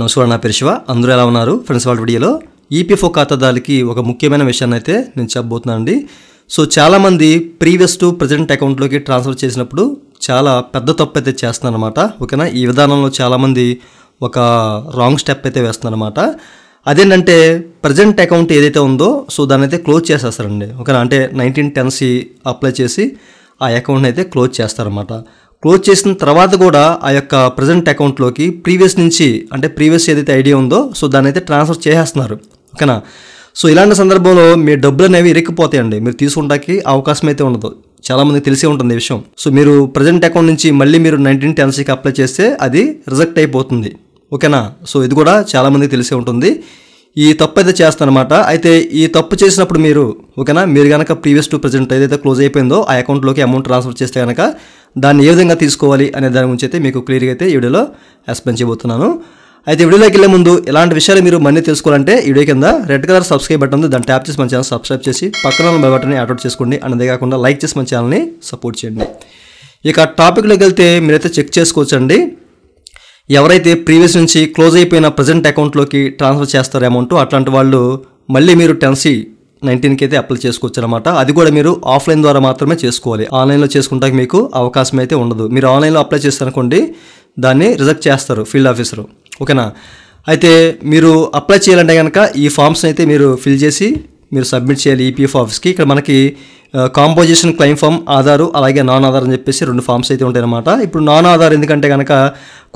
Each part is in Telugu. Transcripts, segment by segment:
నమస్కారం నా పేరు శివ అందరూ ఎలా ఉన్నారు ఫ్రెండ్స్ వాళ్ళ వీడియోలో ఈపీఎఫ్ఓ e ఖాతాదారులకి ఒక ముఖ్యమైన విషయాన్ని అయితే నేను చెప్పబోతున్నాను అండి సో చాలామంది ప్రీవియస్ టు ప్రజెంట్ అకౌంట్లోకి ట్రాన్స్ఫర్ చేసినప్పుడు చాలా పెద్ద తప్పు అయితే చేస్తున్నారనమాట ఓకేనా ఈ విధానంలో చాలామంది ఒక రాంగ్ స్టెప్ అయితే వేస్తున్నారనమాట అదేంటంటే ప్రజెంట్ అకౌంట్ ఏదైతే ఉందో సో దాన్ని అయితే క్లోజ్ చేసేస్తారండి ఓకేనా అంటే నైన్టీన్ టెన్సీ అప్లై చేసి ఆ అకౌంట్ని అయితే క్లోజ్ చేస్తారన్నమాట క్లోజ్ చేసిన తర్వాత కూడా ఆ యొక్క ప్రజెంట్ అకౌంట్లోకి ప్రీవియస్ నుంచి అంటే ప్రీవియస్ ఏదైతే ఐడియా ఉందో సో దాన్ని అయితే ట్రాన్స్ఫర్ చేసేస్తున్నారు ఓకేనా సో ఇలాంటి సందర్భంలో మీ డబ్బులు అనేవి ఇరిక్కిపోతాయండి మీరు తీసుకుంటానికి అవకాశం అయితే ఉండదు చాలామంది తెలిసే ఉంటుంది ఈ విషయం సో మీరు ప్రజెంట్ అకౌంట్ నుంచి మళ్ళీ మీరు నైన్టీన్ టెన్సీకి అప్లై చేస్తే అది రిజెక్ట్ అయిపోతుంది ఓకేనా సో ఇది కూడా చాలామందికి తెలిసే ఉంటుంది ఈ తప్పు అయితే చేస్తానమాట అయితే ఈ తప్పు చేసినప్పుడు మీరు ఓకేనా మీరు కనుక ప్రీవియస్ టు ప్రజెంట్ ఏదైతే క్లోజ్ అయిపోయిందో ఆ అకౌంట్లోకి అమౌంట్ ట్రాన్స్ఫర్ చేస్తే కనుక దాన్ని ఏ విధంగా తీసుకోవాలి అనే దాని గురించి అయితే మీకు క్లియర్గా అయితే ఈ వీడియోలో ఎక్స్ప్లెయిన్ చేయబోతున్నాను అయితే వీడియోలోకి వెళ్ళే ముందు ఇలాంటి విషయాలు మీరు మనీ తెలుసుకోవాలంటే వీడియో కింద రెడ్ కలర్ సబ్స్క్రైబ్ బటన్ ఉంది దాన్ని ట్యాప్ చేసి మన ఛానల్ సబ్స్క్రైబ్ చేసి పక్కన బెల్ బటన్ని యాడ్ చేసుకోండి అండ్ కాకుండా లైక్ చేసి మన ఛానల్ని సపోర్ట్ చేయండి ఇక టాపిక్లోకి వెళ్తే మీరైతే చెక్ చేసుకోవచ్చండి ఎవరైతే ప్రీవియస్ నుంచి క్లోజ్ అయిపోయిన ప్రజెంట్ అకౌంట్లోకి ట్రాన్స్ఫర్ చేస్తారు అమౌంట్ అట్లాంటి వాళ్ళు మళ్ళీ మీరు టెన్సీ నైన్టీన్కి అయితే అప్లై చేసుకోవచ్చు అనమాట అది కూడా మీరు ఆఫ్లైన్ ద్వారా మాత్రమే చేసుకోవాలి ఆన్లైన్లో చేసుకుంటానికి మీకు అవకాశం అయితే ఉండదు మీరు ఆన్లైన్లో అప్లై చేస్తారనుకోండి దాన్ని రిజెక్ట్ చేస్తారు ఫీల్డ్ ఆఫీసర్ ఓకేనా అయితే మీరు అప్లై చేయాలంటే కనుక ఈ ఫామ్స్ అయితే మీరు ఫిల్ చేసి మీరు సబ్మిట్ చేయాలి ఈపీఎఫ్ ఆఫీస్కి ఇక్కడ మనకి కాంపోజిషన్ క్లెయిమ్ ఫామ్ ఆధారు అలాగే నాన్ ఆధార్ అని చెప్పేసి రెండు ఫామ్స్ అయితే ఉంటాయన్నమాట ఇప్పుడు నాన్ ఆధార్ ఎందుకంటే కనుక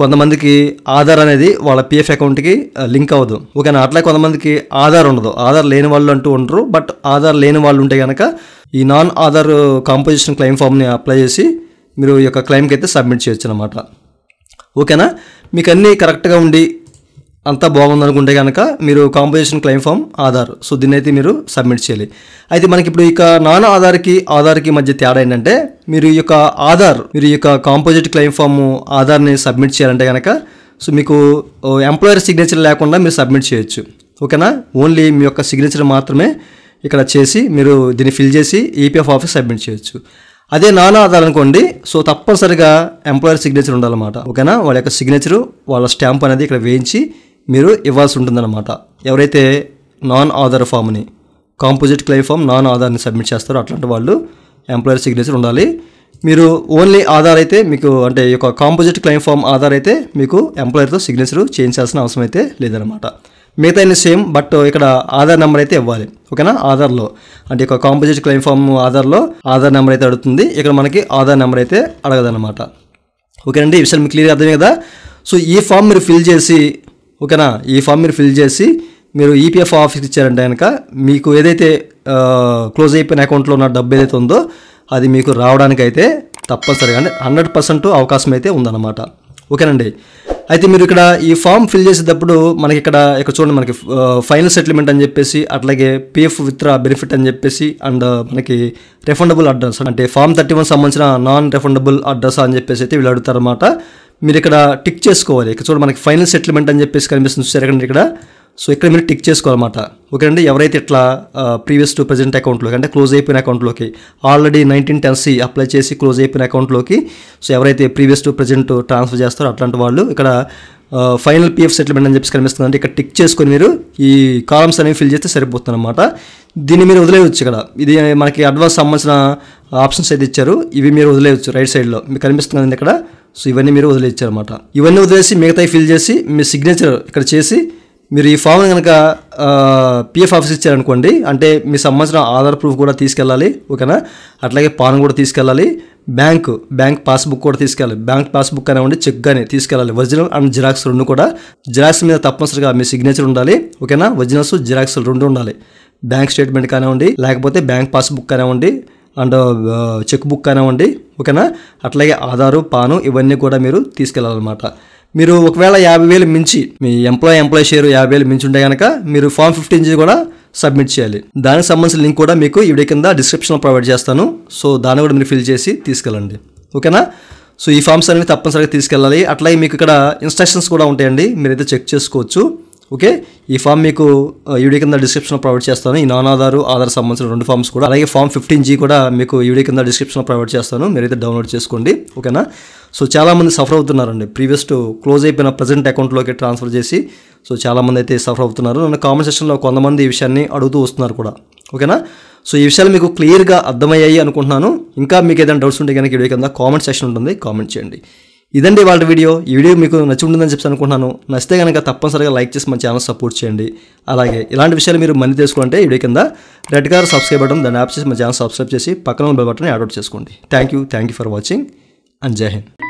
కొంతమందికి ఆధార్ అనేది వాళ్ళ పిఎఫ్ అకౌంట్కి లింక్ అవ్వదు ఓకేనా అట్లా కొంతమందికి ఆధార్ ఉండదు ఆధార్ లేని వాళ్ళు అంటూ ఉండరు బట్ ఆధార్ లేని వాళ్ళు ఉంటే కనుక ఈ నాన్ ఆధార్ కాంపోజిషన్ క్లెయిమ్ ఫామ్ని అప్లై చేసి మీరు ఈ యొక్క క్లెయిమ్కి అయితే సబ్మిట్ చేయొచ్చు అనమాట ఓకేనా మీకు అన్నీ కరెక్ట్గా ఉండి అంతా బాగుంది అనుకుంటే కనుక మీరు composition claim form Aadhaar so దీన్ని అయితే మీరు సబ్మిట్ చేయాలి అయితే మనకి ఇప్పుడు ఇక నాన్ ఆధార్కి ఆధార్కి మధ్య తేడా ఏంటంటే మీరు ఈ యొక్క ఆధార్ మీరు ఈ యొక్క కాంపోజిట్ క్లెయిమ్ ఫామ్ ఆధార్ని సబ్మిట్ చేయాలంటే కనుక సో మీకు ఎంప్లాయర్ సిగ్నేచర్ లేకుండా మీరు సబ్మిట్ చేయొచ్చు ఓకేనా ఓన్లీ మీ యొక్క సిగ్నేచర్ మాత్రమే ఇక్కడ చేసి మీరు దీన్ని ఫిల్ చేసి ఈపీఎఫ్ ఆఫీస్ సబ్మిట్ చేయొచ్చు అదే నాన్ ఆధార్ అనుకోండి సో తప్పనిసరిగా ఎంప్లాయర్ సిగ్నేచర్ ఉండాలన్నమాట ఓకేనా వాళ్ళ యొక్క సిగ్నేచరు వాళ్ళ స్టాంప్ అనేది ఇక్కడ వేయించి మీరు ఇవ్వాల్సి ఉంటుందన్నమాట ఎవరైతే నాన్ ఆధార్ ఫామ్ని కాంపోజిట్ క్లెయిమ్ ఫామ్ నాన్ ఆధార్ని సబ్మిట్ చేస్తారో అట్లాంటి వాళ్ళు ఎంప్లాయర్ సిగ్నేచర్ ఉండాలి మీరు ఓన్లీ ఆధార్ అయితే మీకు అంటే ఈ యొక్క కాంపోజిట్ క్లెయిమ్ ఫామ్ ఆధార్ అయితే మీకు ఎంప్లాయర్తో సిగ్నేచర్ చేయించాల్సిన అవసరం అయితే లేదనమాట మిగతా అయిన సేమ్ బట్ ఇక్కడ ఆధార్ నెంబర్ అయితే ఇవ్వాలి ఓకేనా ఆధార్లో అంటే ఇక కాంపోజిట్ క్లెయిమ్ ఫామ్ ఆధార్లో ఆధార్ నెంబర్ అయితే అడుగుతుంది ఇక్కడ మనకి ఆధార్ నెంబర్ అయితే అడగదనమాట ఓకేనండి ఈ విషయం మీకు క్లియర్ అర్థమే కదా సో ఈ ఫామ్ మీరు ఫిల్ చేసి ఓకేనా ఈ ఫామ్ మీరు ఫిల్ చేసి మీరు ఈపీఎఫ్ e ఆఫీస్కి ఇచ్చారంటే కనుక మీకు ఏదైతే క్లోజ్ అయిపోయిన అకౌంట్లో ఉన్న డబ్బు ఏదైతే ఉందో అది మీకు రావడానికైతే తప్పనిసరిగా అంటే హండ్రెడ్ పర్సెంట్ అవకాశం అయితే ఉందన్నమాట ఓకేనండి అయితే మీరు ఇక్కడ ఈ ఫామ్ ఫిల్ చేసేటప్పుడు మనకి ఇక్కడ ఇక్కడ చూడండి మనకి ఫైనల్ సెటిల్మెంట్ అని చెప్పేసి అట్లాగే పిఎఫ్ విత్డ్రా బెనిఫిట్ అని చెప్పేసి అండ్ మనకి రిఫండబుల్ అడ్రస్ అంటే ఫామ్ థర్టీ వన్ సంబంధించిన నాన్ రిఫండబుల్ అడ్రస్ అని చెప్పేసి అయితే వీళ్ళు అడుగుతారన్నమాట మీరు ఇక్కడ టిక్ చేసుకోవాలి ఇక్కడ చూడండి మనకి ఫైనల్ సెటిల్మెంట్ అని చెప్పేసి కనిపిస్తుంది చూసారు ఇక్కడ ఇక్కడ సో ఇక్కడ మీరు టిక్ చేసుకోవాలన్నమాట అండి ఎవరైతే ఇట్లా ప్రీవియస్ టు ప్రజెంట్ అకౌంట్లోకి అంటే క్లోజ్ అయిపోయిన అకౌంట్లోకి already nineteen ten C apply చేసి క్లోజ్ అయిపోయిన అకౌంట్లోకి సో ఎవరైతే ప్రీవియస్ టు ప్రజెంట్ ట్రాన్స్ఫర్ చేస్తారో అట్లాంటి వాళ్ళు ఇక్కడ ఫైనల్ పిఎఫ్ సెటిల్మెంట్ అని చెప్పి కనిపిస్తుంది అంటే ఇక్కడ టిక్ చేసుకొని మీరు ఈ కాలమ్స్ అనేవి ఫిల్ చేస్తే సరిపోతుంది అనమాట దీన్ని మీరు వదిలేయచ్చు ఇక్కడ ఇది మనకి అడ్వాన్స్ సంబంధించిన ఆప్షన్స్ అయితే ఇచ్చారు ఇవి మీరు వదిలేయచ్చు రైట్ సైడ్లో మీకు కనిపిస్తుంది ఇక్కడ సో ఇవన్నీ మీరు వదిలేచ్చారనమాట ఇవన్నీ వదిలేసి మిగతాయి ఫిల్ చేసి మీ సిగ్నేచర్ ఇక్కడ చేసి మీరు ఈ ఫామ్ని కనుక పిఎఫ్ ఆఫీస్ ఇచ్చారనుకోండి అంటే మీ సంబంధించిన ఆధార్ ప్రూఫ్ కూడా తీసుకెళ్ళాలి ఓకేనా అట్లాగే పాన్ కూడా తీసుకెళ్ళాలి బ్యాంక్ బ్యాంక్ పాస్బుక్ కూడా తీసుకెళ్ళాలి బ్యాంక్ పాస్బుక్ కానివ్వండి చెక్ కానీ తీసుకెళ్ళాలి ఒరిజినల్ అండ్ జిరాక్స్ రెండు కూడా జిరాక్స్ మీద తప్పనిసరిగా మీ సిగ్నేచర్ ఉండాలి ఓకేనా ఒరిజినల్స్ జిరాక్స్ రెండు ఉండాలి బ్యాంక్ స్టేట్మెంట్ కానివ్వండి లేకపోతే బ్యాంక్ పాస్బుక్ కానివ్వండి అండ్ చెక్ బుక్ కానివ్వండి ఓకేనా అట్లాగే ఆధారు పాను ఇవన్నీ కూడా మీరు తీసుకెళ్ళాలన్నమాట మీరు ఒకవేళ యాభై వేలు మించి మీ ఎంప్లాయ్ ఎంప్లాయ్ షేర్ యాభై వేలు మించి ఉంటే కనుక మీరు ఫామ్ ఫిఫ్టీన్ జీ కూడా సబ్మిట్ చేయాలి దానికి సంబంధించిన లింక్ కూడా మీకు ఇవి కింద డిస్క్రిప్షన్లో ప్రొవైడ్ చేస్తాను సో దాన్ని కూడా మీరు ఫిల్ చేసి తీసుకెళ్ళండి ఓకేనా సో ఈ ఫామ్స్ అనేవి తప్పనిసరిగా తీసుకెళ్ళాలి అట్లాగే మీకు ఇక్కడ ఇన్స్ట్రక్షన్స్ కూడా ఉంటాయండి మీరైతే చెక్ చేసుకోవచ్చు ఓకే ఈ ఫామ్ మీకు ఈడీ uh, కింద డిస్క్రిప్షన్లో ప్రొవైడ్ చేస్తాను ఈ నాన్ ఆధార్ ఆధార్ సంబంధించిన రెండు ఫామ్స్ కూడా అలాగే ఫామ్ ఫిఫ్టీన్ జీ కూడా మీకు ఈడీ కింద డిస్క్రిప్షన్లో ప్రొవైడ్ చేస్తాను మీరైతే డౌన్లోడ్ చేసుకోండి ఓకేనా సో చాలామంది సఫర్ అవుతున్నారండి ప్రీవియస్ టు క్లోజ్ అయిపోయిన ప్రజెంట్ అకౌంట్లోకి ట్రాన్స్ఫర్ చేసి సో చాలామంది అయితే సఫర్ అవుతున్నారు నన్ను కామెంట్ సెక్షన్లో కొంతమంది ఈ విషయాన్ని అడుగుతూ వస్తున్నారు కూడా ఓకేనా సో ఈ విషయాలు మీకు క్లియర్గా అర్థమయ్యాయి అనుకుంటున్నాను ఇంకా మీకు ఏదైనా డౌట్స్ ఉంటే కనుక వీడియో కింద కామెంట్ సెక్షన్ ఉంటుంది కామెంట్ చేయండి ఇదండి వాళ్ళ వీడియో ఈ వీడియో మీకు నచ్చి ఉంటుందని చెప్పి అనుకుంటున్నాను నచ్చితే కనుక తప్పనిసరిగా లైక్ చేసి మన ఛానల్ సపోర్ట్ చేయండి అలాగే ఇలాంటి విషయాలు మీరు మనీ తెలుసుకుంటే వీడియో కింద రెడ్ కలర్ సబ్స్క్రైబ్ బటన్ దాన్ని యాప్ చేసి మన ఛానల్ సబ్స్క్రైబ్ చేసి పక్కన బెల్ బటన్ యాడ్ చేసుకోండి thank you thank you for watching and Jai Hind